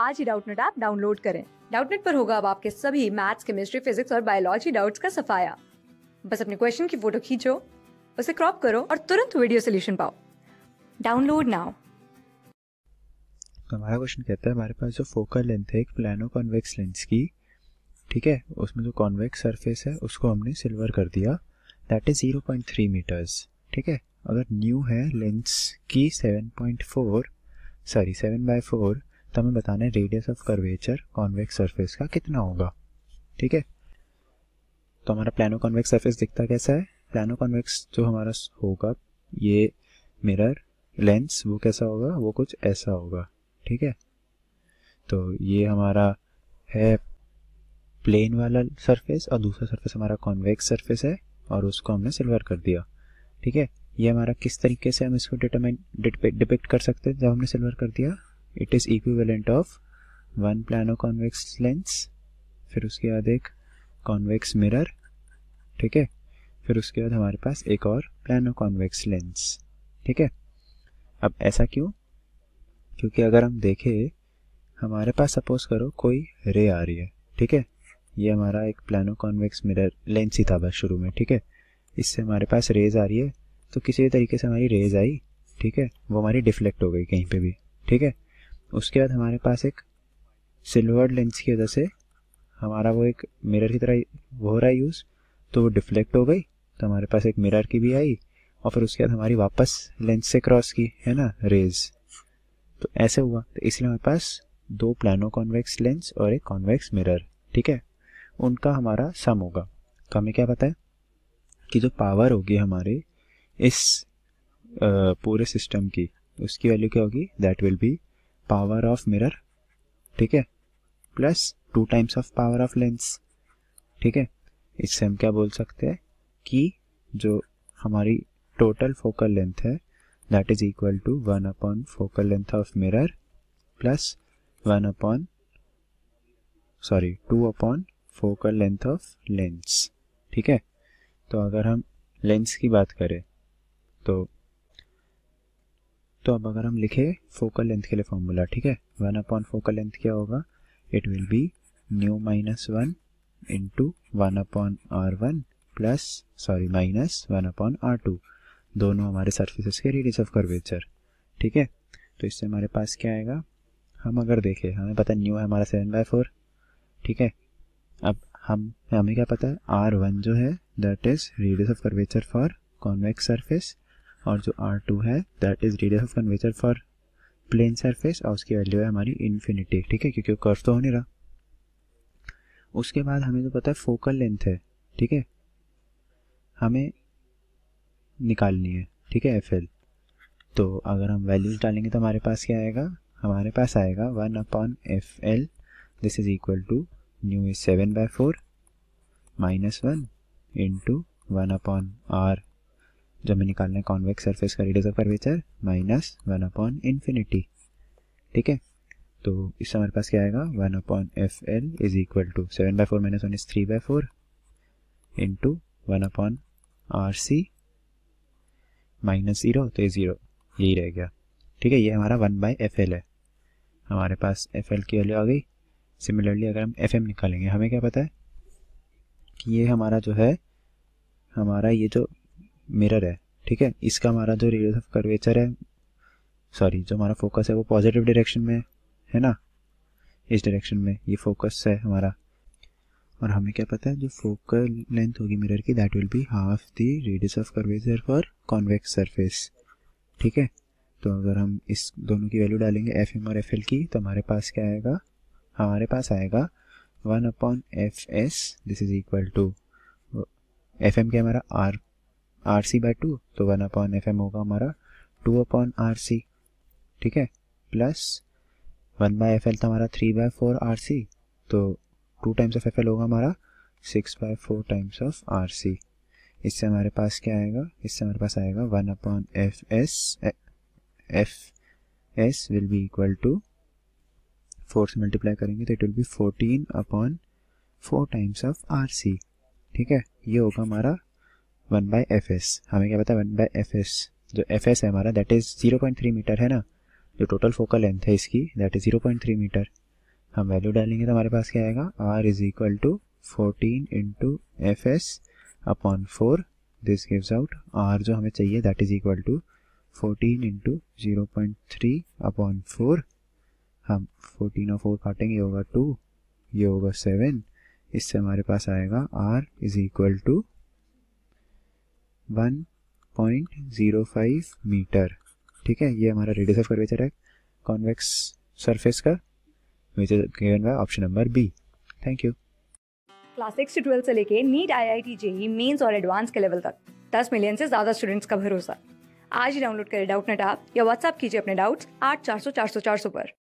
आज ही Doubtnut app download करें डाउटनेट पर होगा अब आपके सभी मैथ्स केमिस्ट्री फिजिक्स और बायोलॉजी डाउट्स का सफाया बस अपने क्वेश्चन की फोटो खींचो उसे क्रॉप करो और तुरंत वीडियो सोल्यूशन पाओ डाउनलोड नाउ हमारा क्वेश्चन कहता है हमारे पास जो फोकल लेंथ है एक प्लानो कॉन्वेक्स लेंस की ठीक है उसमें जो कॉन्वेक्स सरफेस है उसको हमने सिल्वर कर दिया that is zero point three metres ठीक है अगर न्यू है लेंस की seven point four sorry seven by four तो हमें बताना है radius of curvature convex surface का कितना होगा ठीक है तो हमारा प्लानो कॉन्वेक्स सरफेस दिखता कैसा है प्लानो कॉन्वेक्स जो हमारा होगा ये मिरर लेंस वो कैसा होगा वो कुछ ऐसा होगा ठीक है तो ये हमारा है प्लेन वाला सरफेस और दूसरा सरफेस हमारा कॉन्वेक्स सरफेस है और उसको हमने सिल्वर कर दिया ठीक है ये हमारा किस तरीके से हम इसको डिटरमाइन डिपिक्ट कर सकते हैं जब हमने सिल्वर कर दिया it is equivalent of one plano convex lens फिर उसके बाद एक कॉन्वेक्स मिरर ठीक है फिर उसके बाद हमारे पास एक और प्लानो कॉन्वेक्स लेंस ठीक है अब ऐसा क्यों क्योंकि अगर हम देखें हमारे पास सपोज करो कोई रे आ रही है ठीक है ये हमारा एक प्लानो कॉन्वेक्स मिरर लेंस ही था बस शुरू में ठीक है इससे हमारे पास रेज आ रही है तो किसी भी तरीके से हमारी रेज आई ठीक है वो हमारी डिफ्लेक्ट हो गई कहीं पे भी ठीक है उसके बाद हमारे पास एक सिल्वर्ड लेंस की वजह से हमारा वो एक मिरर की तरह हो रहा है यूज़ तो वो डिफ्लेक्ट हो गई तो हमारे पास एक मिरर की भी आई और फिर उसके बाद हमारी वापस लेंस से क्रॉस की है ना रेज तो ऐसे हुआ तो इसलिए हमारे पास दो प्लानो कॉन्वेक्स लेंस और एक कॉन्वेक्स मिरर ठीक है उनका हमारा सम होगा तो हमें क्या पता है कि जो पावर होगी हमारे इस आ, पूरे सिस्टम की उसकी वैल्यू क्या होगी that will be power of mirror ठीक है plus two times of power of lens ठीक है इससे हम क्या बोल सकते हैं कि जो हमारी टोटल फोकल लेंथ है that is equal to one upon focal length of mirror plus one upon sorry two upon focal length of lens ठीक है तो अगर हम लेंस की बात करें तो तो अब अगर हम लिखे फोकल लेंथ के लिए फॉर्मूला ठीक है वन अपॉन फोकल लेंथ क्या होगा it will be mu minus one into one upon R one plus sorry minus one upon R two दोनों हमारे सर्फिस के रेडियस ऑफ कर्वेचर ठीक है तो इससे हमारे पास क्या आएगा हम अगर देखें हमें पता न्यू है हमारा सेवन बाय फोर ठीक है अब हम हमें क्या पता है आर वन जो है that is radius of curvature for convex surface और जो आर टू है that is radius of curvature for plane surface और उसकी वैल्यू है हमारी इन्फिनिटी ठीक है क्योंकि कर्व तो हो नहीं रहा उसके बाद हमें तो पता है फोकल लेंथ है ठीक है हमें निकालनी है ठीक है एफ एल तो अगर हम वैल्यूज डालेंगे तो हमारे पास क्या आएगा हमारे पास आएगा one upon F L this is equal to mu is seven by four minus one into one upon R जब मैं निकालना है कॉन्वेक्स सरफेस का radius of curvature minus one upon infinity ठीक है तो इससे हमारे पास क्या आएगा one upon F L is equal to seven by four minus one is three by four into one upon R C minus zero तो ये ज़ीरो यही रह गया ठीक है ये हमारा वन बाई एफ एल है हमारे पास एफ एल की वैल्यू आ गई सिमिलरली अगर हम एफ एम निकालेंगे हमें क्या पता है कि ये हमारा जो है हमारा ये जो मिरर है ठीक है इसका हमारा जो रेडियस ऑफ कर्वेचर है सॉरी जो हमारा फोकस है वो पॉजिटिव डायरेक्शन में है ना इस डायरेक्शन में ये फोकस है हमारा और हमें क्या पता है जो फोकल लेंथ होगी मिरर की that will be half the radius of curvature for convex surface ठीक है तो अगर हम इस दोनों की वैल्यू डालेंगे एफ एम और एफ एल की तो हमारे पास क्या आएगा हमारे पास आएगा one upon F S this is equal to F M क्या हमारा R R C by two तो वन अपॉन एफ एम होगा हमारा टू अपॉन आर सी ठीक है plus one by F L था हमारा three by four R C तो two times of F L होगा हमारा six by four times of R C इससे हमारे पास क्या आएगा इससे हमारे पास आएगा one upon F S F S will be equal to four से मल्टीप्लाई करेंगे तो it will be fourteen upon four times of R C ठीक है ये होगा हमारा वन बाई एफ एस हमें क्या पता है वन बाई एफ एस जो एफ एस है हमारा that is zero point three meter है ना जो टोटल फोकल लेंथ है इसकी that is zero point three meter हम वैल्यू डालेंगे तो हमारे पास क्या आएगा R is equal to fourteen into F S upon four this gives out R जो हमें चाहिए that is equal to fourteen into zero point three upon four हम फोर्टीन और फोर काटेंगे ये होगा टू ये होगा सेवन इससे हमारे पास आएगा R is equal to 1.05 meter ठीक है ये हमारा रेडियस ऑफ कर्वेचर है कॉन्वेक्स सरफेस का which is given by option number B thank you class 6 से 12 से लेके NEET IIT I T JEE mains और एडवांस के लेवल तक 10 मिलियन से ज्यादा स्टूडेंट्स का भरोसा आज ही डाउनलोड करें डाउट नेट ऐप या व्हाट्सएप कीजिए अपने डाउट्स आठ पर